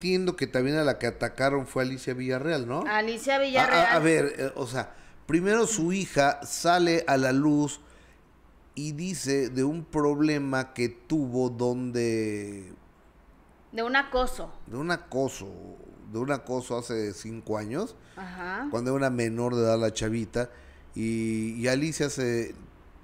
entiendo que también a la que atacaron fue Alicia Villarreal, ¿no? Alicia Villarreal. A, ver, eh, o sea, primero su hija sale a la luz y dice de un problema que tuvo donde... De un acoso. De un acoso, de un acoso hace cinco años, Ajá. cuando era una menor de edad la chavita, y Alicia se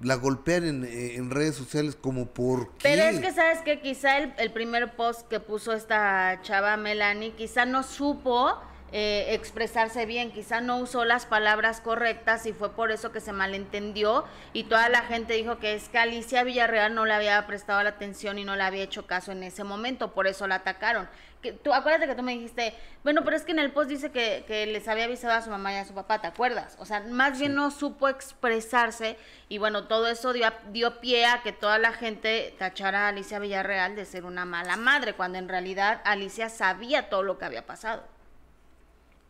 la golpean eh, en, redes sociales como por qué? Pero es que sabes que quizá el, primer post que puso esta chava Melanie, quizá no supo eh, expresarse bien, quizá no usó las palabras correctas y fue por eso que se malentendió y toda la gente dijo que es que Alicia Villarreal no le había prestado la atención y no le había hecho caso en ese momento, por eso la atacaron. Que, tú, acuérdate que tú me dijiste, bueno, pero es que en el post dice que, les había avisado a su mamá y a su papá, ¿te acuerdas? O sea, más bien no supo expresarse y bueno, todo eso dio pie a que toda la gente tachara a Alicia Villarreal de ser una mala madre, cuando en realidad Alicia sabía todo lo que había pasado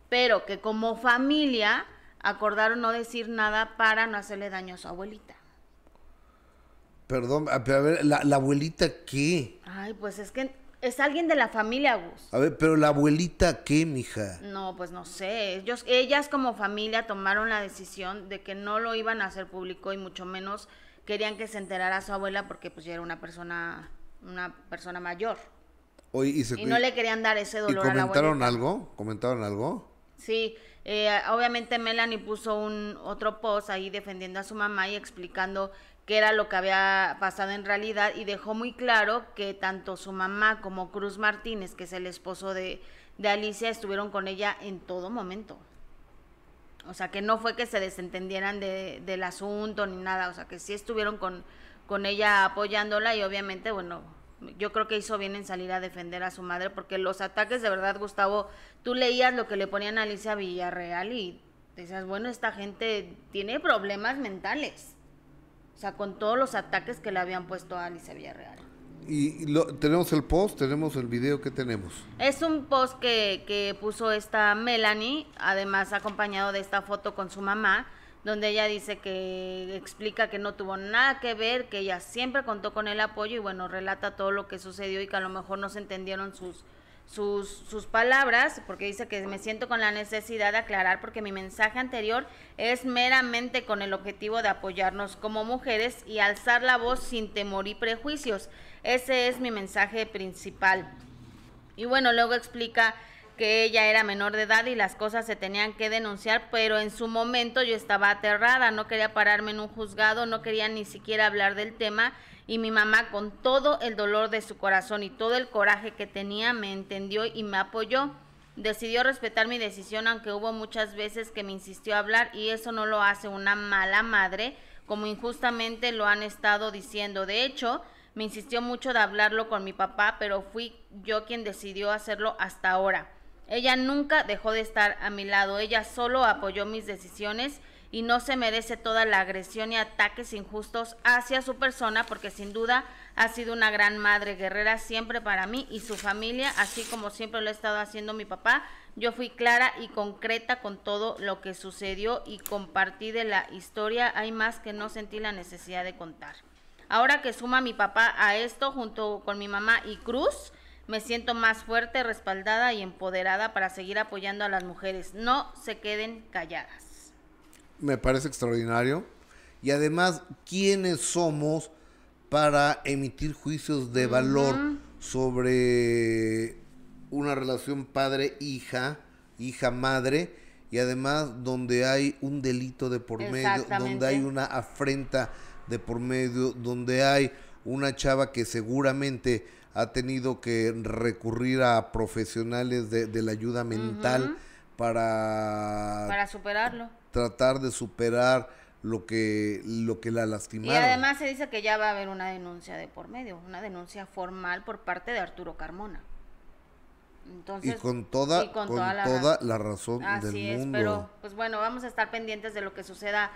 pero que como familia acordaron no decir nada para no hacerle daño a su abuelita. Perdón, a ver, ¿la, abuelita qué? Ay, pues es que es alguien de la familia, Gus. A ver, pero la abuelita qué, mija? No, pues no sé. Ellos, ellas como familia tomaron la decisión de que no lo iban a hacer público y mucho menos querían que se enterara su abuela porque pues ya era una persona, una persona mayor. y, no le querían dar ese dolor. comentaron a la algo? ¿Comentaron algo? Sí, eh, obviamente Melanie puso un otro post ahí defendiendo a su mamá y explicando qué era lo que había pasado en realidad y dejó muy claro que tanto su mamá como Cruz Martínez, que es el esposo de, de Alicia, estuvieron con ella en todo momento. O sea, que no fue que se desentendieran de, del asunto ni nada, o sea, que sí estuvieron con, con ella apoyándola y obviamente, bueno, yo creo que hizo bien en salir a defender a su madre, porque los ataques de verdad, Gustavo, tú leías lo que le ponían a Alicia Villarreal y decías, bueno, esta gente tiene problemas mentales. O sea, con todos los ataques que le habían puesto a Alicia Villarreal. ¿Y lo, tenemos el post? ¿Tenemos el video? que tenemos? Es un post que, que puso esta Melanie, además acompañado de esta foto con su mamá donde ella dice que explica que no tuvo nada que ver, que ella siempre contó con el apoyo y bueno, relata todo lo que sucedió y que a lo mejor no se entendieron sus, sus, sus, palabras, porque dice que me siento con la necesidad de aclarar, porque mi mensaje anterior es meramente con el objetivo de apoyarnos como mujeres y alzar la voz sin temor y prejuicios. Ese es mi mensaje principal. Y bueno, luego explica que ella era menor de edad y las cosas se tenían que denunciar, pero en su momento yo estaba aterrada, no quería pararme en un juzgado, no quería ni siquiera hablar del tema y mi mamá con todo el dolor de su corazón y todo el coraje que tenía me entendió y me apoyó. Decidió respetar mi decisión aunque hubo muchas veces que me insistió a hablar y eso no lo hace una mala madre, como injustamente lo han estado diciendo. De hecho, me insistió mucho de hablarlo con mi papá, pero fui yo quien decidió hacerlo hasta ahora. Ella nunca dejó de estar a mi lado, ella solo apoyó mis decisiones y no se merece toda la agresión y ataques injustos hacia su persona porque sin duda ha sido una gran madre guerrera siempre para mí y su familia, así como siempre lo ha estado haciendo mi papá. Yo fui clara y concreta con todo lo que sucedió y compartí de la historia. Hay más que no sentí la necesidad de contar. Ahora que suma mi papá a esto junto con mi mamá y Cruz, me siento más fuerte, respaldada y empoderada para seguir apoyando a las mujeres. No se queden calladas. Me parece extraordinario. Y además, ¿quiénes somos para emitir juicios de valor sobre una relación padre-hija, hija-madre? Y además, donde hay un delito de por medio, donde hay una afrenta de por medio, donde hay una chava que seguramente ha tenido que recurrir a profesionales de, la ayuda mental para... Para superarlo. Tratar de superar lo que, lo que la lastimaron. Y además se dice que ya va a haber una denuncia de por medio, una denuncia formal por parte de Arturo Carmona. y con toda, con, toda, la, razón del mundo. es, Pero, pues bueno, vamos a estar pendientes de lo que suceda